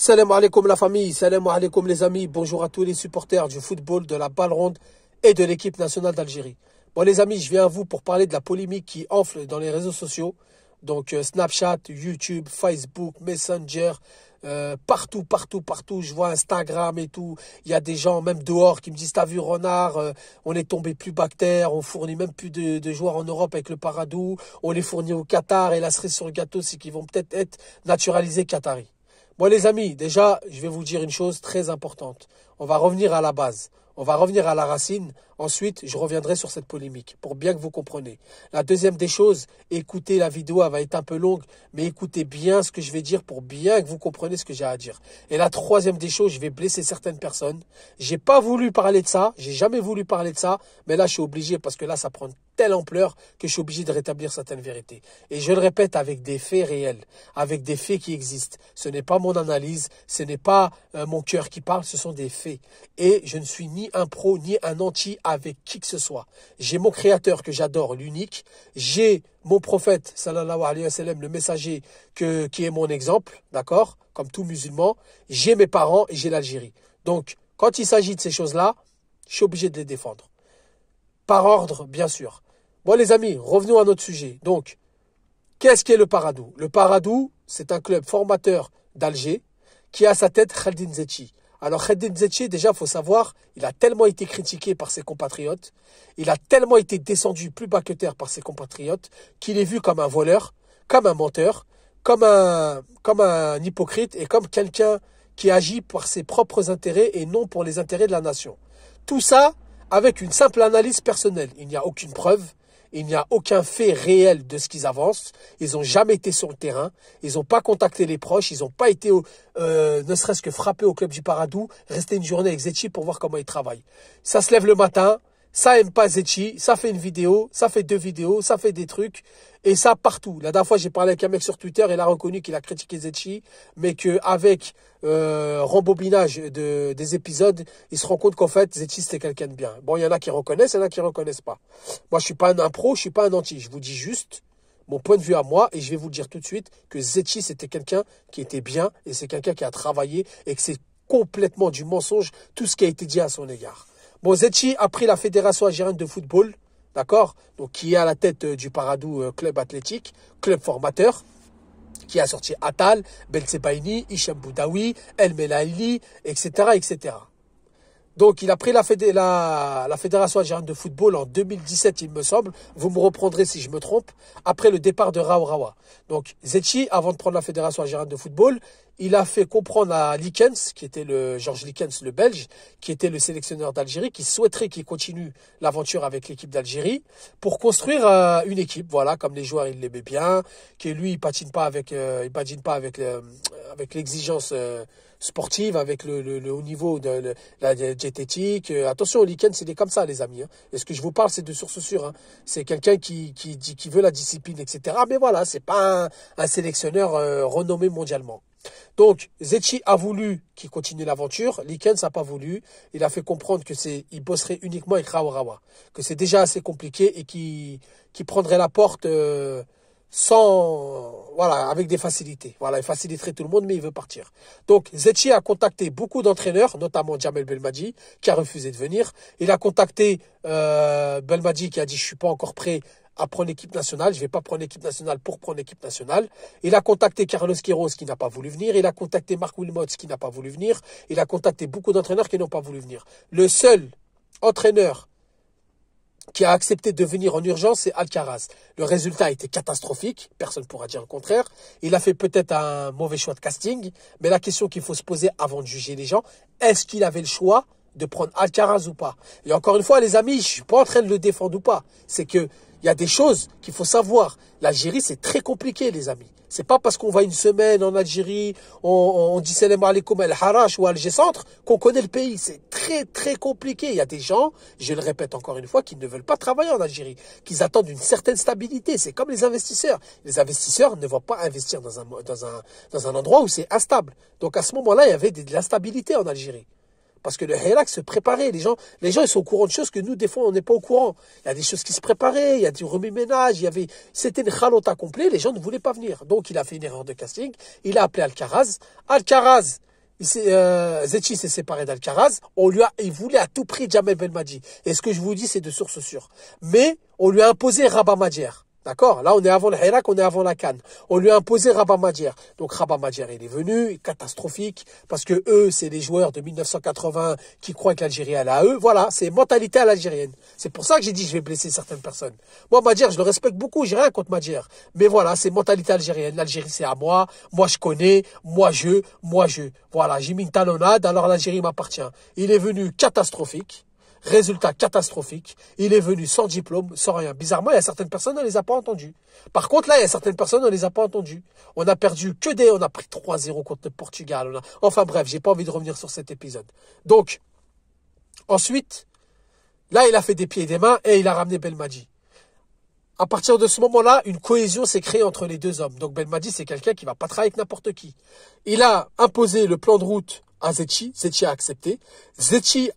Salam alaikum la famille, salam alaikum les amis, bonjour à tous les supporters du football, de la balle ronde et de l'équipe nationale d'Algérie. Bon les amis, je viens à vous pour parler de la polémique qui enfle dans les réseaux sociaux, donc euh, Snapchat, YouTube, Facebook, Messenger, euh, partout, partout, partout. Je vois Instagram et tout. Il y a des gens, même dehors, qui me disent T'as vu, renard euh, On est tombé plus bactère, on fournit même plus de, joueurs en Europe avec le Paradou, on les fournit au Qatar. Et la cerise sur le gâteau, c'est qu'ils vont peut-être être naturalisés qataris. Bon les amis, déjà, je vais vous dire une chose très importante. On va revenir à la base. On va revenir à la racine Ensuite, je reviendrai sur cette polémique pour bien que vous compreniez. La deuxième des choses, écoutez la vidéo, elle va être un peu longue, mais écoutez bien ce que je vais dire pour bien que vous compreniez ce que j'ai à dire. Et la troisième des choses, je vais blesser certaines personnes. J'ai pas voulu parler de ça, j'ai jamais voulu parler de ça, mais là je suis obligé parce que là ça prend telle ampleur que je suis obligé de rétablir certaines vérités. Et je le répète avec des faits réels, avec des faits qui existent. Ce n'est pas mon analyse, ce n'est pas euh, mon cœur qui parle, ce sont des faits. Et je ne suis ni un pro ni un anti avec qui que ce soit. J'ai mon créateur que j'adore, l'unique. J'ai mon prophète, sallallahu alayhi wa le messager qui est mon exemple, d'accord Comme tout musulman. J'ai mes parents et j'ai l'Algérie. Donc, quand il s'agit de ces choses-là, je suis obligé de les défendre. Par ordre, bien sûr. Bon, les amis, revenons à notre sujet. Donc, qu'est-ce qu'est le Paradou Le Paradou, c'est un club formateur d'Alger qui a à sa tête Khaldin Zetchi. Alors Khedin Zetché, déjà, faut savoir, il a tellement été critiqué par ses compatriotes, il a tellement été descendu plus bas que terre par ses compatriotes, qu'il est vu comme un voleur, comme un menteur, comme un, comme un hypocrite et comme quelqu'un qui agit par ses propres intérêts et non pour les intérêts de la nation. Tout ça avec une simple analyse personnelle. Il n'y a aucune preuve, il n'y a aucun fait réel de ce qu'ils avancent. Ils n'ont jamais été sur le terrain. Ils n'ont pas contacté les proches. Ils n'ont pas été, euh, ne serait-ce que frappés au club du Paradou, rester une journée avec Zetchi pour voir comment ils travaillent. Ça se lève le matin, ça aime pas Zetchi, ça fait une vidéo, ça fait deux vidéos, ça fait des trucs, et ça partout. La dernière fois, j'ai parlé avec un mec sur Twitter, il a reconnu qu'il a critiqué Zetchi, mais qu'avec euh, rembobinage de, des épisodes, il se rend compte qu'en fait, Zetchi, c'était quelqu'un de bien. Bon, il y en a qui reconnaissent, il y en a qui reconnaissent pas. Moi, je suis pas un impro, je suis pas un anti, je vous dis juste mon point de vue à moi, et je vais vous dire tout de suite, que Zetchi, c'était quelqu'un qui était bien, et c'est quelqu'un qui a travaillé, et que c'est complètement du mensonge tout ce qui a été dit à son égard. Bon, a pris la Fédération algérienne de football, d'accord Donc, qui est à la tête euh, du Paradou euh, Club Athlétique, club formateur qui a sorti Atal, Belsebaini, Hicham Boudaoui, El Melaili, etc., etc. Donc, il a pris la, la, Fédération algérienne de football en 2017, il me semble. Vous me reprendrez si je me trompe, après le départ de Rawa. Donc, Zetchi, avant de prendre la Fédération algérienne de football, il a fait comprendre à Likens, qui était le Georges Likens, le Belge, qui était le sélectionneur d'Algérie, qui souhaiterait qu'il continue l'aventure avec l'équipe d'Algérie pour construire euh, une équipe. Voilà, comme les joueurs, il l'aimait bien, que lui, il patine pas avec, euh, il patine pas avec, euh, avec l'exigence sportive, avec le, haut niveau de, la diététique. Euh, attention, au il comme ça, les amis. Hein. ce que je vous parle, c'est de source sûre. Hein. C'est quelqu'un qui, veut la discipline, etc. Mais voilà, c'est pas un, sélectionneur euh, renommé mondialement. Donc, Zetchi a voulu qu'il continue l'aventure. Likens n'a pas voulu. Il a fait comprendre que il bosserait uniquement avec Rawarawa. Que c'est déjà assez compliqué et qu'il, prendrait la porte, euh, sans voilà, avec des facilités. Voilà, il faciliterait tout le monde, mais il veut partir. Donc, Zetchi a contacté beaucoup d'entraîneurs, notamment Jamel Belmadi, qui a refusé de venir. Il a contacté euh, Belmadi, qui a dit « je suis pas encore prêt à prendre l'équipe nationale, je vais pas prendre l'équipe nationale pour prendre l'équipe nationale ». Il a contacté Carlos Quiroz, qui n'a pas voulu venir. Il a contacté Marc Wilmots, qui n'a pas voulu venir. Il a contacté beaucoup d'entraîneurs qui n'ont pas voulu venir. Le seul entraîneur qui a accepté de venir en urgence, c'est Alcaraz. Le résultat a été catastrophique, personne ne pourra dire le contraire. Il a fait peut-être un mauvais choix de casting, mais la question qu'il faut se poser avant de juger les gens, est-ce qu'il avait le choix de prendre Alcaraz ou pas. Et encore une fois, les amis, je suis pas en train de le défendre ou pas. C'est que il y a des choses qu'il faut savoir. L'Algérie, c'est très compliqué, les amis. C'est pas parce qu'on va une semaine en Algérie, on, on dit salam alaikum al Harash ou Alger Centre qu'on connaît le pays. C'est très très compliqué. Il y a des gens, je le répète encore une fois, qui ne veulent pas travailler en Algérie, qu'ils attendent une certaine stabilité. C'est comme les investisseurs. Les investisseurs ne vont pas investir dans un dans un dans un endroit où c'est instable. Donc à ce moment-là, il y avait de l'instabilité en Algérie. Parce que le relax, se préparait. Les gens, les gens, ils sont au courant de choses que nous, des fois, on n'est pas au courant. Il y a des choses qui se préparaient, il y a du remis ménage il y avait, c'était une halota complète, les gens ne voulaient pas venir. Donc, il a fait une erreur de casting, il a appelé Alcaraz. Alcaraz, euh, Zetchi s'est séparé d'Alcaraz. On lui a, il voulait à tout prix Jamel Belmadi. Et ce que je vous dis, c'est de source sûre. Mais, on lui a imposé Rabat Madjer. D'accord Là, on est avant le Hirak, on est avant la Cannes. On lui a imposé Rabat Madjer. Donc Rabat Madjer, il est venu, catastrophique, parce que eux, c'est les joueurs de 1980 qui croient que l'Algérie, elle à eux. Voilà, c'est mentalité à C'est pour ça que j'ai dit je vais blesser certaines personnes. Moi, Madjer, je le respecte beaucoup, j'ai rien contre Madjer. Mais voilà, c'est mentalité algérienne. L'Algérie, c'est à moi. Moi, je connais. Moi, je. Moi, je. Voilà, j'ai mis une talonnade, alors l'Algérie m'appartient. Il est venu catastrophique. Résultat catastrophique. Il est venu sans diplôme, sans rien. Bizarrement, il y a certaines personnes, on ne les a pas entendues. Par contre, là, il y a certaines personnes, on ne les a pas entendues. On a perdu que des, on a pris 3-0 contre le Portugal. Enfin bref, j'ai pas envie de revenir sur cet épisode. Donc, ensuite, là, il a fait des pieds et des mains et il a ramené Belmadi. À partir de ce moment-là, une cohésion s'est créée entre les deux hommes. Donc Belmadi, c'est quelqu'un qui va pas travailler avec n'importe qui. Il a imposé le plan de route à Zetchi. Zetchi a accepté. Zetchi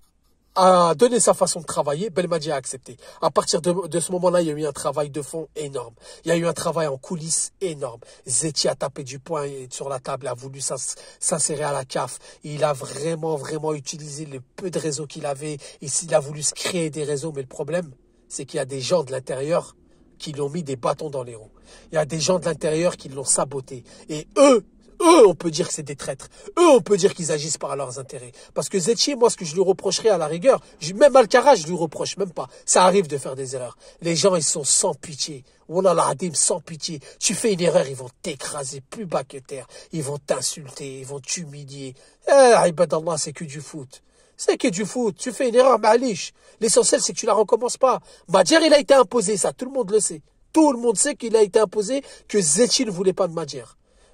a donné sa façon de travailler, Belmadi a accepté. À partir de, ce moment-là, il y a eu un travail de fond énorme. Il y a eu un travail en coulisses énorme. Zeti a tapé du poing sur la table, a voulu s'insérer à la CAF. Il a vraiment, vraiment utilisé le peu de réseaux qu'il avait. Et il a voulu se créer des réseaux, mais le problème, c'est qu'il y a des gens de l'intérieur qui l'ont mis des bâtons dans les roues. Il y a des gens de l'intérieur qui l'ont saboté. Et eux, eux, on peut dire que c'est des traîtres. Eux, on peut dire qu'ils agissent par leurs intérêts. Parce que Zetchi, moi, ce que je lui reprocherais à la rigueur, même Alcaraz, je lui reproche même pas. Ça arrive de faire des erreurs. Les gens, ils sont sans pitié. a Adim, sans pitié. Tu fais une erreur, ils vont t'écraser plus bas que terre. Ils vont t'insulter, ils vont t'humilier. Eh, Allah, c'est que du foot. C'est que du foot. Tu fais une erreur, maliche. L'essentiel, c'est que tu la recommences pas. Madjer, il a été imposé, ça. Tout le monde le sait. Tout le monde sait qu'il a été imposé, que Zetchi ne voulait pas de Madjer.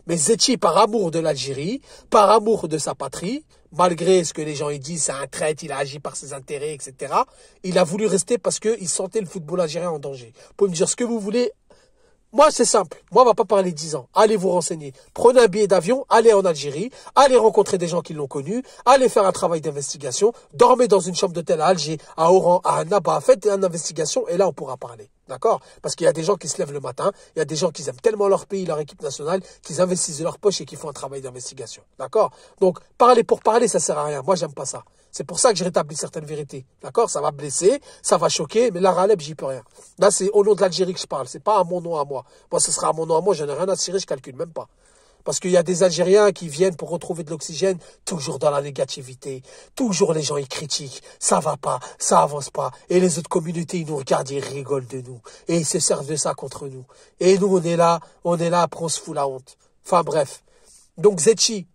Mais Zetchi, par amour de l'Algérie, par amour de sa patrie, malgré ce que les gens disent, c'est un traître, il a agi par ses intérêts, etc., il a voulu rester parce qu'il sentait le football algérien en danger. Vous pouvez me dire ce que vous voulez, moi, c'est simple. Moi, on va pas parler dix ans. Allez vous renseigner. Prenez un billet d'avion, allez en Algérie, allez rencontrer des gens qui l'ont connu, allez faire un travail d'investigation, dormez dans une chambre d'hôtel à Alger, à Oran, à Annaba, faites une investigation et là, on pourra parler. D'accord Parce qu'il y a des gens qui se lèvent le matin, il y a des gens qui aiment tellement leur pays, leur équipe nationale, qu'ils investissent de leur poche et qui font un travail d'investigation. D'accord Donc, parler pour parler, ça sert à rien. Moi, j'aime pas ça. C'est pour ça que je rétablis certaines vérités. D'accord Ça va blesser, ça va choquer, mais là, Raleb, j'y peux rien. Là, c'est au nom de l'Algérie que je parle, c'est pas à mon nom à moi. Moi, ce sera à mon nom à moi, Je ai rien à tirer, je calcule même pas. Parce qu'il y a des Algériens qui viennent pour retrouver de l'oxygène, toujours dans la négativité. Toujours les gens, ils critiquent. Ça va pas, ça avance pas. Et les autres communautés, ils nous regardent, ils rigolent de nous. Et ils se servent de ça contre nous. Et nous, on est là, on est là, après on se fout la honte. Enfin bref. Donc Zetchi,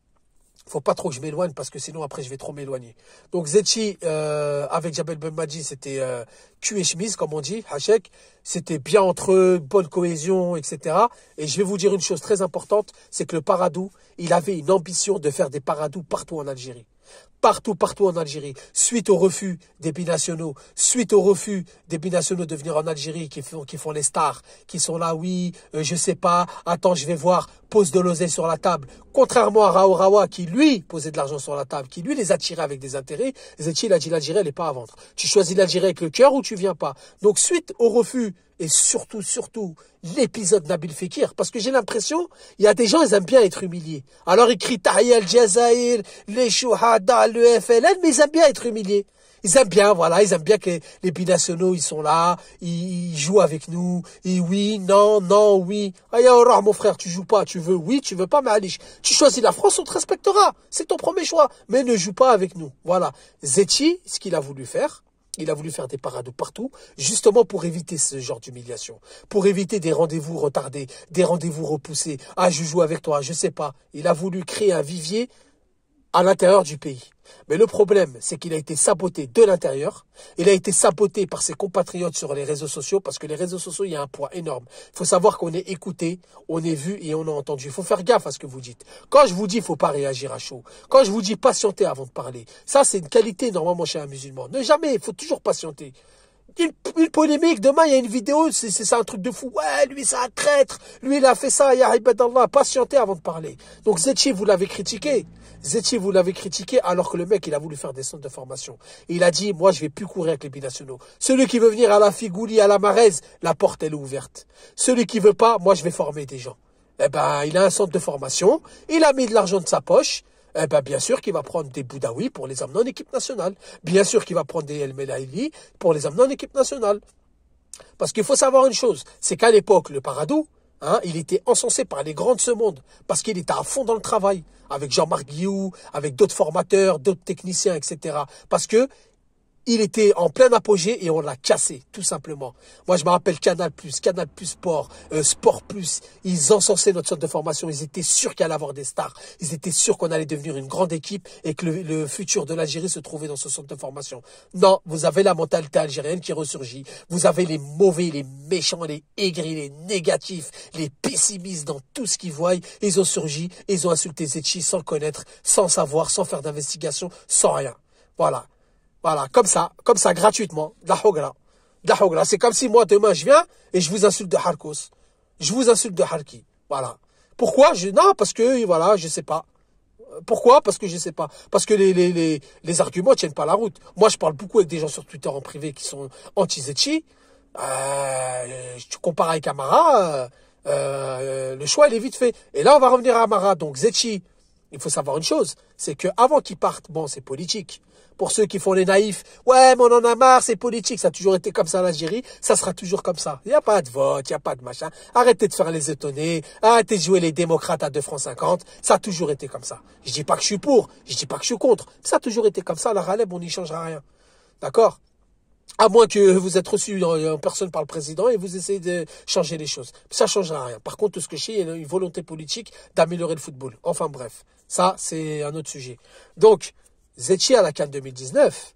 faut pas trop que je m'éloigne parce que sinon après je vais trop m'éloigner. Donc Zetchi euh, avec Jabel Benmadji, c'était euh, cul et chemise comme on dit, Hachek. C'était bien entre eux, bonne cohésion, etc. Et je vais vous dire une chose très importante, c'est que le Paradou, il avait une ambition de faire des paradou partout en Algérie partout, partout en Algérie, suite au refus des binationaux, suite au refus des binationaux de venir en Algérie, qui font, qui font les stars, qui sont là, oui, euh, je sais pas, attends, je vais voir, pose de l'oseille sur la table. Contrairement à Rawa qui lui posait de l'argent sur la table, qui lui les attirait avec des intérêts, Zetchi, il a dit l'Algérie, elle n'est pas à vendre. Tu choisis l'Algérie avec le cœur ou tu viens pas. Donc, suite au refus et surtout, surtout, l'épisode Nabil Fekir, parce que j'ai l'impression, il y a des gens, ils aiment bien être humiliés. Alors, ils crient Tahia les Chouhada, le FLN, mais ils aiment bien être humiliés. Ils aiment bien, voilà, ils aiment bien que les, binationaux, ils sont là, ils, jouent avec nous, et oui, non, non, oui. Aïe, alors mon frère, tu joues pas, tu veux, oui, tu veux pas, mais tu choisis la France, on te respectera, c'est ton premier choix, mais ne joue pas avec nous. Voilà. Zeti, ce qu'il a voulu faire, il a voulu faire des parades partout, justement pour éviter ce genre d'humiliation, pour éviter des rendez-vous retardés, des rendez-vous repoussés. Ah, je joue avec toi, je sais pas. Il a voulu créer un vivier à l'intérieur du pays. Mais le problème, c'est qu'il a été saboté de l'intérieur. Il a été saboté par ses compatriotes sur les réseaux sociaux parce que les réseaux sociaux, il y a un poids énorme. Il faut savoir qu'on est écouté, on est vu et on a entendu. Il faut faire gaffe à ce que vous dites. Quand je vous dis, il faut pas réagir à chaud. Quand je vous dis, patienter avant de parler. Ça, c'est une qualité normalement chez un musulman. Ne jamais, il faut toujours patienter une, polémique. Demain, il y a une vidéo, c'est un truc de fou. Ouais, lui, c'est un traître. Lui, il a fait ça. Ya à patienter avant de parler. Donc, Zetchi, vous l'avez critiqué. Zetchi, vous l'avez critiqué alors que le mec, il a voulu faire des centres de formation. il a dit, moi, je vais plus courir avec les binationaux. Celui qui veut venir à la Figouli, à la maraise, la porte, elle est ouverte. Celui qui veut pas, moi, je vais former des gens. Eh ben, il a un centre de formation. Il a mis de l'argent de sa poche. Eh ben, bien sûr qu'il va prendre des Boudaoui pour les amener en équipe nationale. Bien sûr qu'il va prendre des El Melaili pour les amener en équipe nationale. Parce qu'il faut savoir une chose, c'est qu'à l'époque, le Paradou, hein, il était encensé par les grands de ce monde parce qu'il était à fond dans le travail avec Jean-Marc Guillou, avec d'autres formateurs, d'autres techniciens, etc. Parce que il était en plein apogée et on l'a cassé, tout simplement. Moi, je me rappelle Canal+, Canal+, Sport, euh, Sport+, ils encensaient notre centre de formation, ils étaient sûrs qu'il allait avoir des stars, ils étaient sûrs qu'on allait devenir une grande équipe et que le, futur de l'Algérie se trouvait dans ce centre de formation. Non, vous avez la mentalité algérienne qui ressurgit, vous avez les mauvais, les méchants, les aigris, les négatifs, les pessimistes dans tout ce qu'ils voient, ils ont surgi, ils ont insulté Zetchi sans connaître, sans savoir, sans faire d'investigation, sans rien. Voilà. Voilà, comme ça, comme ça, gratuitement, C'est comme si moi, demain, je viens et je vous insulte de Harkos. Je vous insulte de Harki. Voilà. Pourquoi je, Non, parce que, voilà, je sais pas. Pourquoi Parce que je sais pas. Parce que les, les, les, arguments tiennent pas la route. Moi, je parle beaucoup avec des gens sur Twitter en privé qui sont anti-Zetchi. Euh, tu compares avec Amara, euh, euh, le choix, il est vite fait. Et là, on va revenir à Amara. Donc, Zetchi, il faut savoir une chose, c'est qu'avant qu'il parte, bon, c'est politique pour ceux qui font les naïfs. Ouais, mais on en a marre, c'est politique, ça a toujours été comme ça en Algérie, ça sera toujours comme ça. Il n'y a pas de vote, il n'y a pas de machin. Arrêtez de faire les étonnés, arrêtez de jouer les démocrates à 2 francs 50, ça a toujours été comme ça. Je dis pas que je suis pour, je dis pas que je suis contre, ça a toujours été comme ça, la Raleb, on n'y changera rien. D'accord à moins que vous êtes reçu en personne par le président et vous essayez de changer les choses. Ça ne changera rien. Par contre, ce que je sais, il y a une volonté politique d'améliorer le football. Enfin bref, ça c'est un autre sujet. Donc, Zetchi à la Cannes 2019,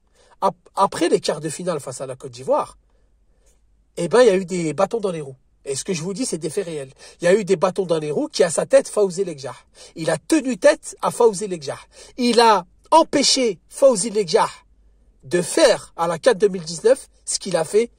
après les quarts de finale face à la Côte d'Ivoire, eh ben, il y a eu des bâtons dans les roues. Et ce que je vous dis, c'est des faits réels. Il y a eu des bâtons dans les roues qui à sa tête Faouzi Legjah. Il a tenu tête à Faouzi Legjah. Il a empêché Faouzi de faire à la 4 2019 ce qu'il a fait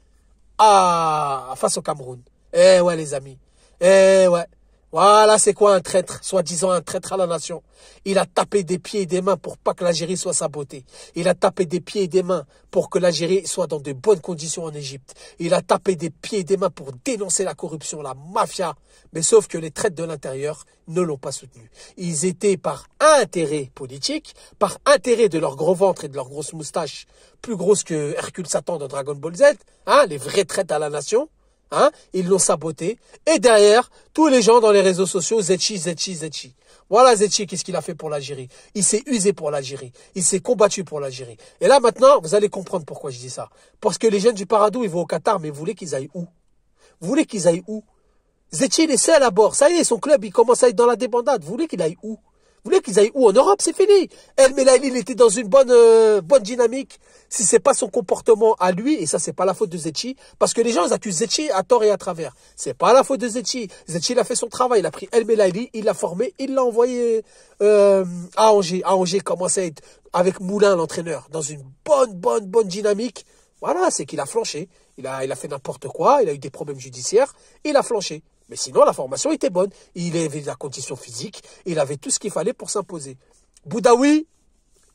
à... face au Cameroun. Eh ouais, les amis. Eh ouais. Voilà c'est quoi un traître, soi-disant un traître à la nation. Il a tapé des pieds et des mains pour pas que l'Algérie soit sabotée. Il a tapé des pieds et des mains pour que l'Algérie soit dans de bonnes conditions en Égypte. Il a tapé des pieds et des mains pour dénoncer la corruption, la mafia. Mais sauf que les traîtres de l'intérieur ne l'ont pas soutenu. Ils étaient par intérêt politique, par intérêt de leur gros ventre et de leur grosse moustache, plus grosse que Hercule Satan dans Dragon Ball Z, hein, les vrais traîtres à la nation, Hein? Ils l'ont saboté. Et derrière, tous les gens dans les réseaux sociaux, Zetchi, Zetchi, Zetchi. Voilà Zetchi, qu'est-ce qu'il a fait pour l'Algérie. Il s'est usé pour l'Algérie. Il s'est combattu pour l'Algérie. Et là, maintenant, vous allez comprendre pourquoi je dis ça. Parce que les jeunes du Paradou, ils vont au Qatar, mais vous voulez qu'ils aillent où Vous voulez qu'ils aillent où Zetchi, il est seul à bord. Ça y est, son club, il commence à être dans la débandade. Vous voulez qu'il aille où vous voulez qu'ils aillent où en Europe C'est fini. El Melaili, il était dans une bonne euh, bonne dynamique. Si c'est pas son comportement à lui, et ça c'est pas la faute de Zetchi, parce que les gens accusent Zetchi à tort et à travers. C'est pas la faute de Zetchi. Zetchi il a fait son travail, il a pris El Melaili, il l'a formé, il l'a envoyé euh, à Angers. À Angers commençait avec Moulin l'entraîneur dans une bonne bonne bonne dynamique. Voilà, c'est qu'il a flanché. Il a il a fait n'importe quoi, il a eu des problèmes judiciaires, il a flanché. Mais sinon, la formation était bonne. Il avait la condition physique, il avait tout ce qu'il fallait pour s'imposer. Boudaoui,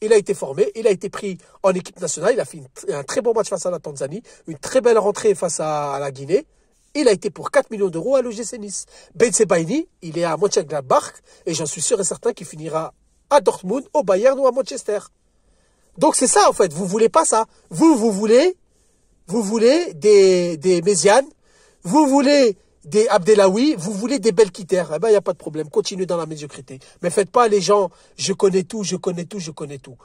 il a été formé, il a été pris en équipe nationale, il a fait un très bon match face à la Tanzanie, une très belle rentrée face à, la Guinée. Il a été pour 4 millions d'euros à l'OGC Nice. Ben Sebaini, il est à Mönchengladbach et j'en suis sûr et certain qu'il finira à Dortmund, au Bayern ou à Manchester. Donc c'est ça en fait, vous voulez pas ça. Vous, vous voulez, vous voulez des, des Mézianes, vous voulez des Abdelawi, vous voulez des belles eh ben, il n'y a pas de problème, continuez dans la médiocrité. Mais faites pas les gens, je connais tout, je connais tout, je connais tout.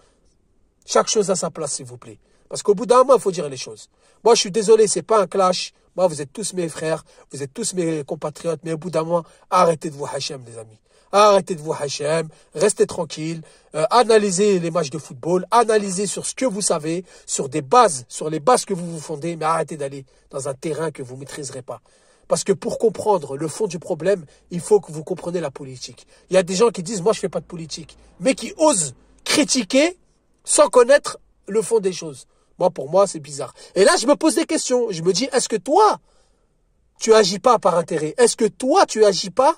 Chaque chose a sa place, s'il vous plaît. Parce qu'au bout d'un moment, il faut dire les choses. Moi, je suis désolé, c'est pas un clash. Moi, vous êtes tous mes frères, vous êtes tous mes compatriotes, mais au bout d'un moment, arrêtez de vous H&M les amis. Arrêtez de vous H&M, restez tranquille, euh, analysez les matchs de football, analysez sur ce que vous savez, sur des bases, sur les bases que vous vous fondez, mais arrêtez d'aller dans un terrain que vous ne maîtriserez pas. Parce que pour comprendre le fond du problème, il faut que vous compreniez la politique. Il y a des gens qui disent, moi, je fais pas de politique, mais qui osent critiquer sans connaître le fond des choses. Moi, pour moi, c'est bizarre. Et là, je me pose des questions. Je me dis, est-ce que toi, tu agis pas par intérêt Est-ce que toi, tu agis pas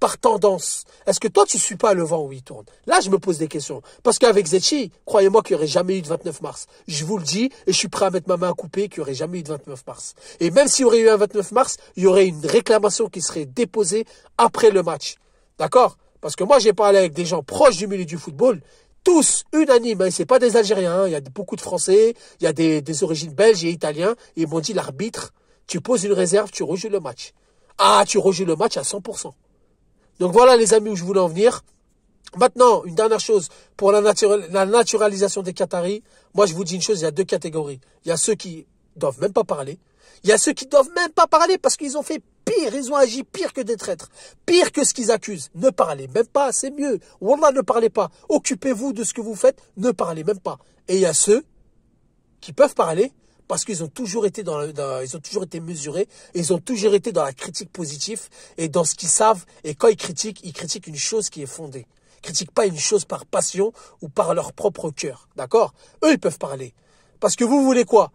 par tendance. Est-ce que toi, tu ne suis pas le vent où il tourne Là, je me pose des questions. Parce qu'avec Zetchi, croyez-moi qu'il n'y aurait jamais eu de 29 mars. Je vous le dis, et je suis prêt à mettre ma main à couper qu'il n'y aurait jamais eu de 29 mars. Et même s'il y aurait eu un 29 mars, il y aurait une réclamation qui serait déposée après le match. D'accord Parce que moi, j'ai parlé avec des gens proches du milieu du football tous unanimes, hein, c'est pas des Algériens, hein. il y a beaucoup de Français, il y a des, origines belges et italiens, et ils m'ont dit l'arbitre, tu poses une réserve, tu rejoues le match. Ah, tu rejoues le match à 100%. Donc voilà les amis où je voulais en venir. Maintenant, une dernière chose pour la, naturalisation des Qataris. Moi, je vous dis une chose, il y a deux catégories. Il y a ceux qui doivent même pas parler. Il y a ceux qui doivent même pas parler parce qu'ils ont fait pire, ils ont agi pire que des traîtres, pire que ce qu'ils accusent. Ne parlez même pas, c'est mieux. Wallah, ne parlez pas. Occupez-vous de ce que vous faites, ne parlez même pas. Et il y a ceux qui peuvent parler, parce qu'ils ont toujours été dans, ils ont toujours été mesurés, ils ont toujours été dans la critique positive et dans ce qu'ils savent. Et quand ils critiquent, ils critiquent une chose qui est fondée. Ils critiquent pas une chose par passion ou par leur propre cœur, d'accord Eux, ils peuvent parler. Parce que vous voulez quoi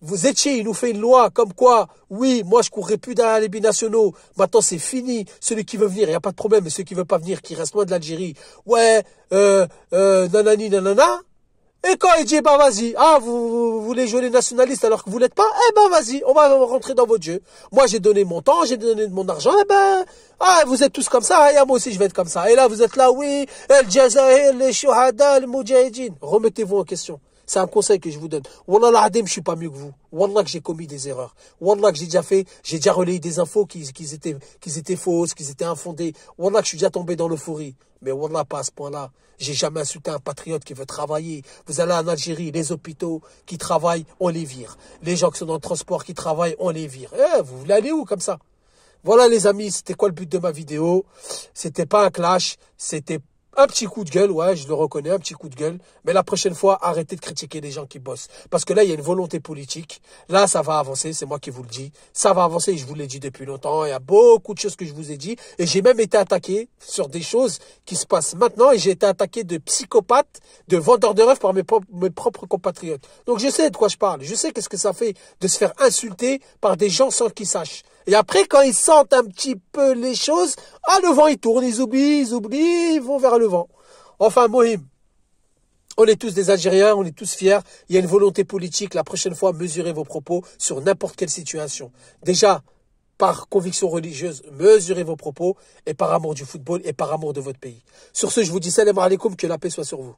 vous étiez, il nous fait une loi comme quoi, oui, moi je courrais plus dans les binationaux, maintenant c'est fini, celui qui veut venir, il n'y a pas de problème, mais ceux qui veut veulent pas venir, qui restent loin de l'Algérie, ouais, euh, euh, nanani, nanana, et quand il dit, bah vas-y, ah, vous, voulez jouer les nationalistes alors que vous l'êtes pas, eh ben vas-y, on va rentrer dans votre jeu. Moi j'ai donné mon temps, j'ai donné mon argent, eh ben, ah, vous êtes tous comme ça, et moi aussi je vais être comme ça. Et là vous êtes là, oui, El les Shuhada, les Mujahidin, Remettez-vous en question. C'est un conseil que je vous donne. Wallah Adem, je suis pas mieux que vous. Wallah que j'ai commis des erreurs. Wallah que j'ai déjà fait, j'ai déjà relayé des infos qui, étaient, qui étaient fausses, qui étaient infondées. Wallah que je suis déjà tombé dans l'euphorie. Mais Wallah, pas à ce point-là. J'ai jamais insulté un patriote qui veut travailler. Vous allez en Algérie, les hôpitaux qui travaillent, on les vire. Les gens qui sont dans le transport qui travaillent, on les vire. Eh, vous voulez aller où comme ça? Voilà les amis, c'était quoi le but de ma vidéo C'était pas un clash, c'était un petit coup de gueule, ouais, je le reconnais, un petit coup de gueule. Mais la prochaine fois, arrêtez de critiquer les gens qui bossent. Parce que là, il y a une volonté politique. Là, ça va avancer, c'est moi qui vous le dis. Ça va avancer, je vous l'ai dit depuis longtemps. Il y a beaucoup de choses que je vous ai dit. Et j'ai même été attaqué sur des choses qui se passent maintenant. Et j'ai été attaqué de psychopathes, de vendeurs de rêves par mes, mes propres compatriotes. Donc je sais de quoi je parle. Je sais qu'est-ce que ça fait de se faire insulter par des gens sans qu'ils sachent. Et après, quand ils sentent un petit peu les choses, ah, le vent, ils tourne, ils oublient, ils oublient, ils vont vers le vent. Enfin, Mohim. On est tous des Algériens, on est tous fiers. Il y a une volonté politique. La prochaine fois, mesurez vos propos sur n'importe quelle situation. Déjà, par conviction religieuse, mesurez vos propos et par amour du football et par amour de votre pays. Sur ce, je vous dis salam alaikum, que la paix soit sur vous.